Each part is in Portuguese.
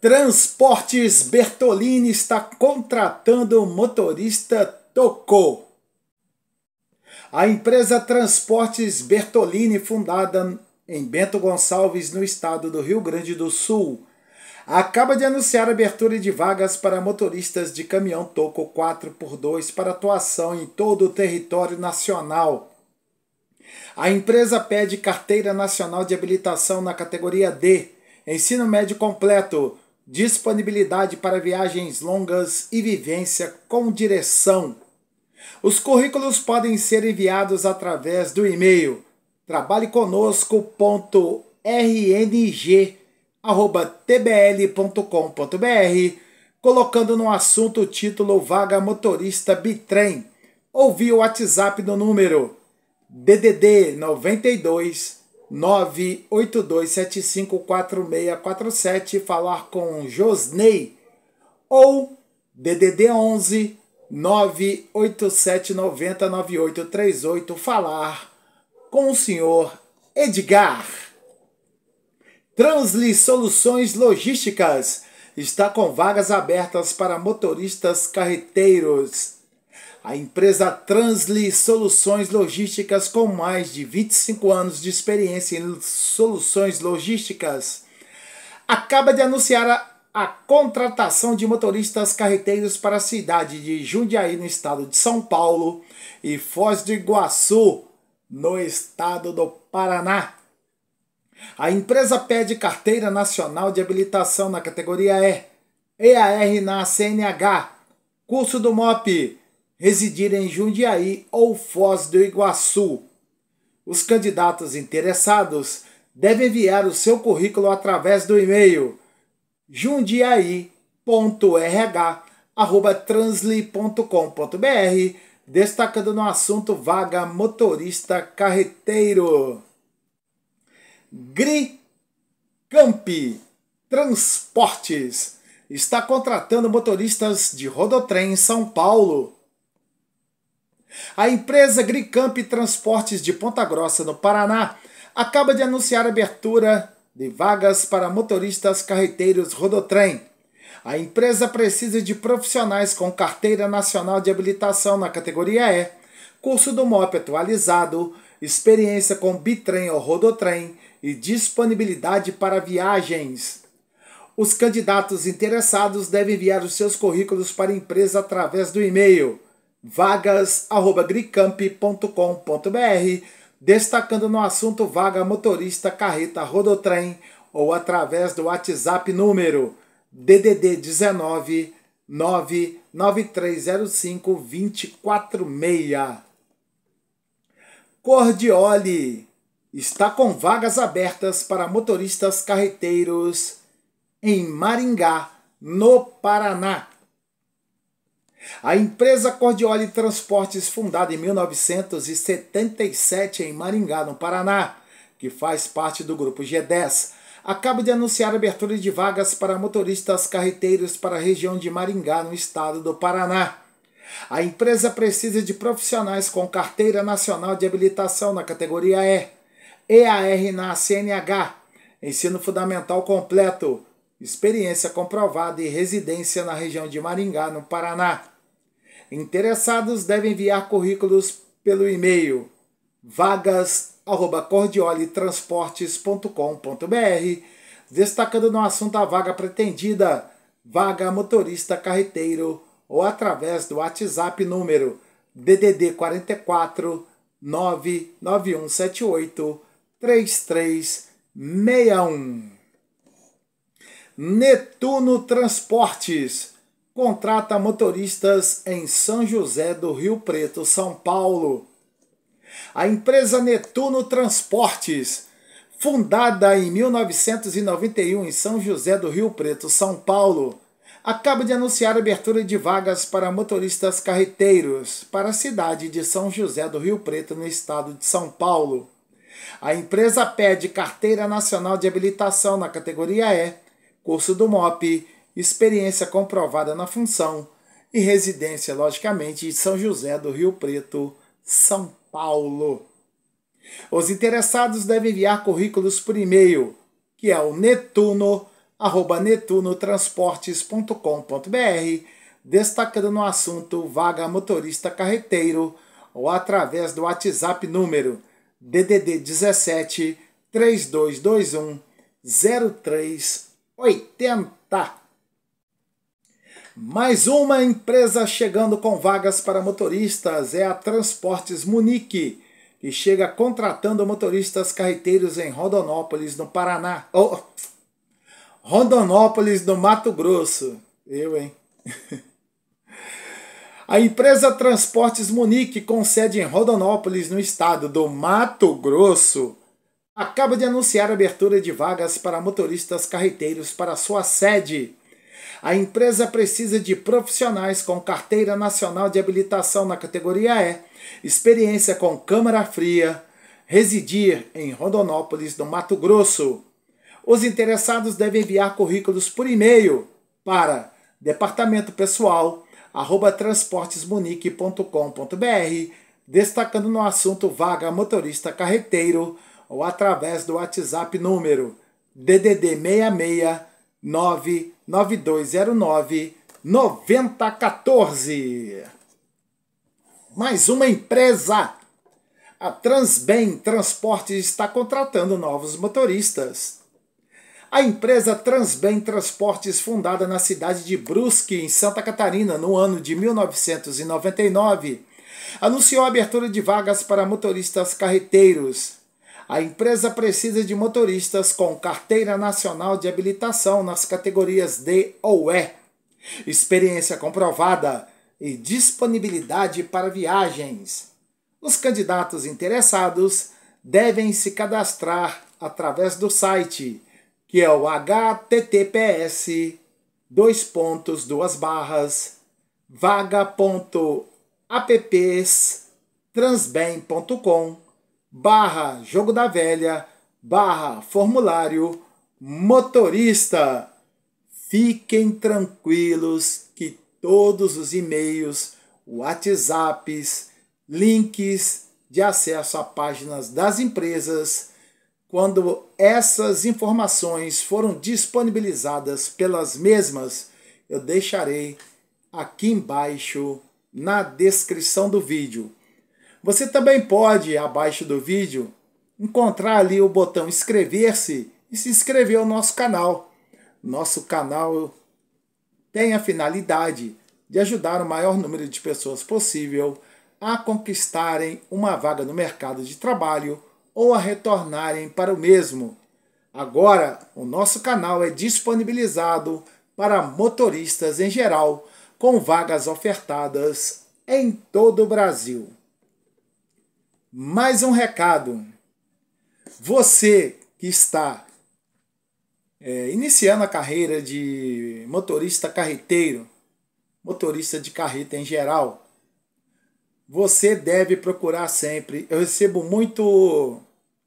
Transportes Bertolini está contratando motorista Tocou. A empresa Transportes Bertolini, fundada em Bento Gonçalves, no estado do Rio Grande do Sul, acaba de anunciar a abertura de vagas para motoristas de caminhão Toco 4x2 para atuação em todo o território nacional. A empresa pede carteira nacional de habilitação na categoria D, ensino médio completo, disponibilidade para viagens longas e vivência com direção. Os currículos podem ser enviados através do e-mail trabalheconosco.rng@tbl.com.br, colocando no assunto o título Vaga Motorista Bitrem ou via WhatsApp no número DDD 92 982754647 falar com Josney ou DDD 11 987909838 falar com o senhor Edgar. Transli Soluções Logísticas está com vagas abertas para motoristas carreteiros a empresa Transli Soluções Logísticas, com mais de 25 anos de experiência em soluções logísticas, acaba de anunciar a, a contratação de motoristas carreteiros para a cidade de Jundiaí, no estado de São Paulo, e Foz do Iguaçu, no estado do Paraná. A empresa pede carteira nacional de habilitação na categoria E, EAR na CNH, curso do MOP residir em Jundiaí ou Foz do Iguaçu. Os candidatos interessados devem enviar o seu currículo através do e-mail jundiaí.rh@transli.com.br, destacando no assunto vaga motorista carreteiro. GRI Camp Transportes está contratando motoristas de rodotrem em São Paulo. A empresa Gricamp Transportes de Ponta Grossa, no Paraná, acaba de anunciar a abertura de vagas para motoristas carreteiros rodotrem. A empresa precisa de profissionais com carteira nacional de habilitação na categoria E, curso do MOP atualizado, experiência com bitrem ou rodotrem e disponibilidade para viagens. Os candidatos interessados devem enviar os seus currículos para a empresa através do e-mail vagas@gricamp.com.br, destacando no assunto vaga motorista carreta rodotrem ou através do WhatsApp número DDD 19 99305 246. Cordioli está com vagas abertas para motoristas carreteiros em Maringá, no Paraná. A empresa Cordioli Transportes, fundada em 1977 em Maringá, no Paraná, que faz parte do grupo G10, acaba de anunciar a abertura de vagas para motoristas carreteiros para a região de Maringá, no estado do Paraná. A empresa precisa de profissionais com carteira nacional de habilitação na categoria E, EAR na CNH, ensino fundamental completo, experiência comprovada e residência na região de Maringá, no Paraná. Interessados devem enviar currículos pelo e-mail vagas@cordioletransportes.com.br, destacando no assunto a vaga pretendida, vaga motorista carreteiro ou através do WhatsApp número DDD 44 99178 3361. Netuno Transportes contrata motoristas em São José do Rio Preto, São Paulo. A empresa Netuno Transportes, fundada em 1991 em São José do Rio Preto, São Paulo, acaba de anunciar abertura de vagas para motoristas carreteiros para a cidade de São José do Rio Preto, no estado de São Paulo. A empresa pede carteira nacional de habilitação na categoria E, curso do MOP experiência comprovada na função e residência, logicamente, em São José do Rio Preto, São Paulo. Os interessados devem enviar currículos por e-mail, que é o netuno, arroba netunotransportes.com.br, destacando no assunto vaga motorista carreteiro ou através do WhatsApp número DDD 17 3221 0380. Mais uma empresa chegando com vagas para motoristas é a Transportes Munique, que chega contratando motoristas carreteiros em Rondonópolis, no Paraná. Oh, Rondonópolis, no Mato Grosso. Eu, hein? A empresa Transportes Munique, com sede em Rondonópolis no estado do Mato Grosso, acaba de anunciar a abertura de vagas para motoristas carreteiros para sua sede a empresa precisa de profissionais com carteira nacional de habilitação na categoria E, experiência com câmara fria, residir em Rondonópolis, no Mato Grosso. Os interessados devem enviar currículos por e-mail para departamento pessoal arroba transportesmunique.com.br, destacando no assunto vaga motorista carreteiro ou através do WhatsApp número DDD 66 9 9209 9014. Mais uma empresa. A Transbem Transportes está contratando novos motoristas. A empresa Transbem Transportes, fundada na cidade de Brusque, em Santa Catarina, no ano de 1999, anunciou a abertura de vagas para motoristas carreteiros. A empresa precisa de motoristas com carteira nacional de habilitação nas categorias D ou E, experiência comprovada e disponibilidade para viagens. Os candidatos interessados devem se cadastrar através do site, que é o https dois pontos duas barras vaga.apps transbem.com barra Jogo da Velha, barra formulário motorista. Fiquem tranquilos que todos os e-mails, WhatsApps, links de acesso a páginas das empresas, quando essas informações foram disponibilizadas pelas mesmas, eu deixarei aqui embaixo na descrição do vídeo. Você também pode, abaixo do vídeo, encontrar ali o botão inscrever-se e se inscrever ao nosso canal. Nosso canal tem a finalidade de ajudar o maior número de pessoas possível a conquistarem uma vaga no mercado de trabalho ou a retornarem para o mesmo. Agora, o nosso canal é disponibilizado para motoristas em geral, com vagas ofertadas em todo o Brasil. Mais um recado. Você que está é, iniciando a carreira de motorista carreteiro, motorista de carreta em geral, você deve procurar sempre. Eu recebo muito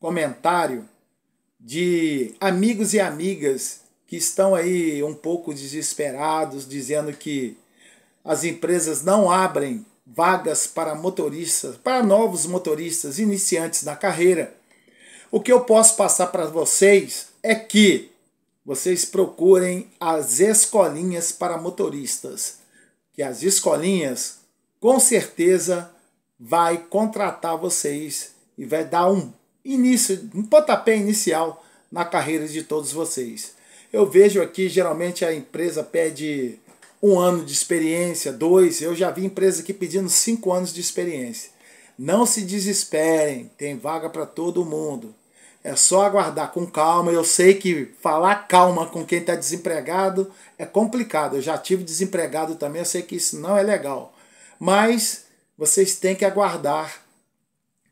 comentário de amigos e amigas que estão aí um pouco desesperados, dizendo que as empresas não abrem vagas para motoristas, para novos motoristas iniciantes na carreira. O que eu posso passar para vocês é que vocês procurem as escolinhas para motoristas, que as escolinhas com certeza vai contratar vocês e vai dar um início, um pontapé inicial na carreira de todos vocês. Eu vejo aqui geralmente a empresa pede um ano de experiência, dois. Eu já vi empresa aqui pedindo cinco anos de experiência. Não se desesperem, tem vaga para todo mundo. É só aguardar com calma. Eu sei que falar calma com quem está desempregado é complicado. Eu já tive desempregado também, eu sei que isso não é legal. Mas vocês têm que aguardar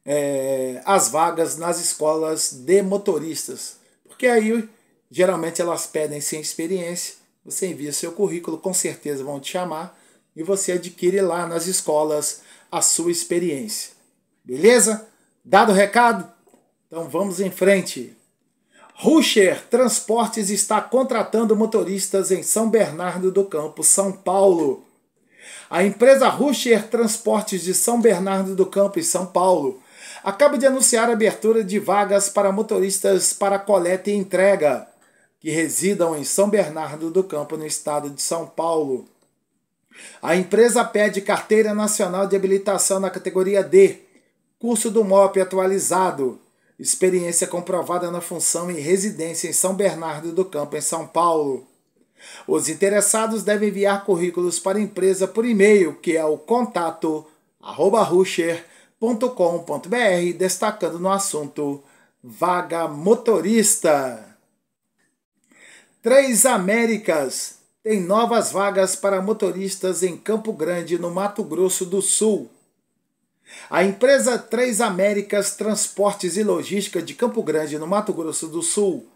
é, as vagas nas escolas de motoristas, porque aí geralmente elas pedem sem experiência você envia seu currículo, com certeza vão te chamar e você adquire lá nas escolas a sua experiência. Beleza? Dado o recado? Então vamos em frente. Rusher Transportes está contratando motoristas em São Bernardo do Campo, São Paulo. A empresa Rusher Transportes de São Bernardo do Campo e São Paulo acaba de anunciar a abertura de vagas para motoristas para coleta e entrega que residam em São Bernardo do Campo, no estado de São Paulo. A empresa pede carteira nacional de habilitação na categoria D, curso do MOP atualizado, experiência comprovada na função e residência em São Bernardo do Campo, em São Paulo. Os interessados devem enviar currículos para a empresa por e-mail, que é o contato rusher.com.br, destacando no assunto vaga motorista. Três Américas tem novas vagas para motoristas em Campo Grande, no Mato Grosso do Sul. A empresa Três Américas Transportes e Logística de Campo Grande, no Mato Grosso do Sul,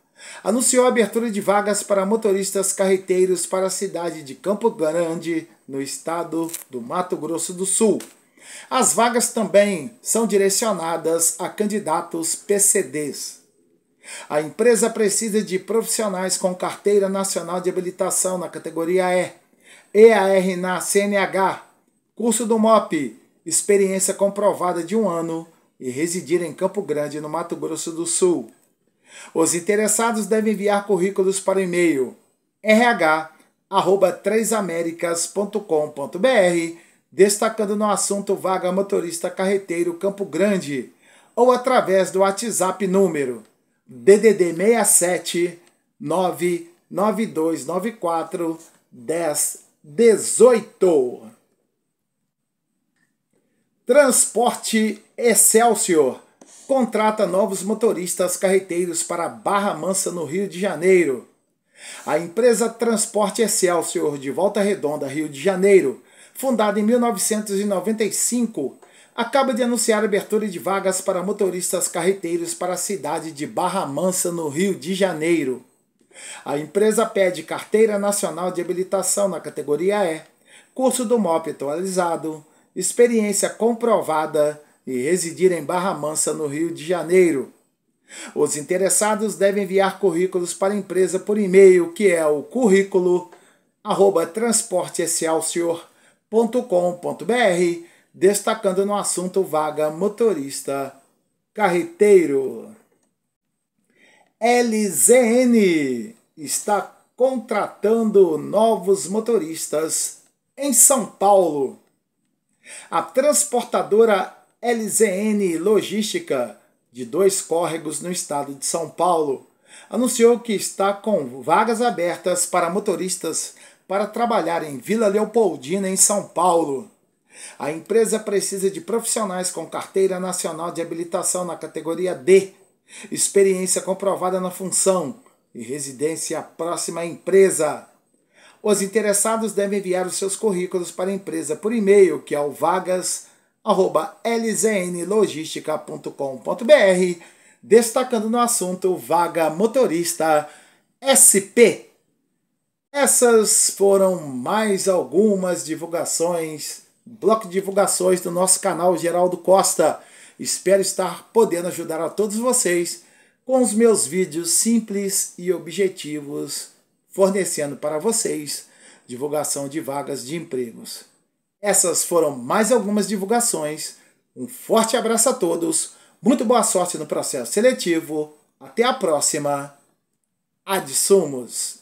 anunciou a abertura de vagas para motoristas carreteiros para a cidade de Campo Grande, no estado do Mato Grosso do Sul. As vagas também são direcionadas a candidatos PCDs. A empresa precisa de profissionais com carteira nacional de habilitação na categoria E, EAR na CNH, curso do MOP, experiência comprovada de um ano e residir em Campo Grande, no Mato Grosso do Sul. Os interessados devem enviar currículos para o e-mail rh@3americas.com.br, destacando no assunto vaga motorista carreteiro Campo Grande, ou através do WhatsApp número DDD 67 99294 1018. Transporte Excelsior contrata novos motoristas carreteiros para Barra Mansa, no Rio de Janeiro. A empresa Transporte Excelsior de Volta Redonda, Rio de Janeiro, fundada em 1995, acaba de anunciar a abertura de vagas para motoristas carreteiros para a cidade de Barra Mansa, no Rio de Janeiro. A empresa pede carteira nacional de habilitação na categoria E, curso do MOP atualizado, experiência comprovada e residir em Barra Mansa, no Rio de Janeiro. Os interessados devem enviar currículos para a empresa por e-mail, que é o currículo arroba destacando no assunto vaga motorista carreteiro. LZN está contratando novos motoristas em São Paulo. A transportadora LZN Logística, de dois córregos no estado de São Paulo, anunciou que está com vagas abertas para motoristas para trabalhar em Vila Leopoldina, em São Paulo. A empresa precisa de profissionais com carteira nacional de habilitação na categoria D, experiência comprovada na função e residência próxima à empresa. Os interessados devem enviar os seus currículos para a empresa por e-mail, que é o vagas@lznlogistica.com.br, destacando no assunto vaga motorista SP. Essas foram mais algumas divulgações bloco de divulgações do nosso canal Geraldo Costa. Espero estar podendo ajudar a todos vocês com os meus vídeos simples e objetivos, fornecendo para vocês divulgação de vagas de empregos. Essas foram mais algumas divulgações. Um forte abraço a todos, muito boa sorte no processo seletivo. Até a próxima. Adsumos.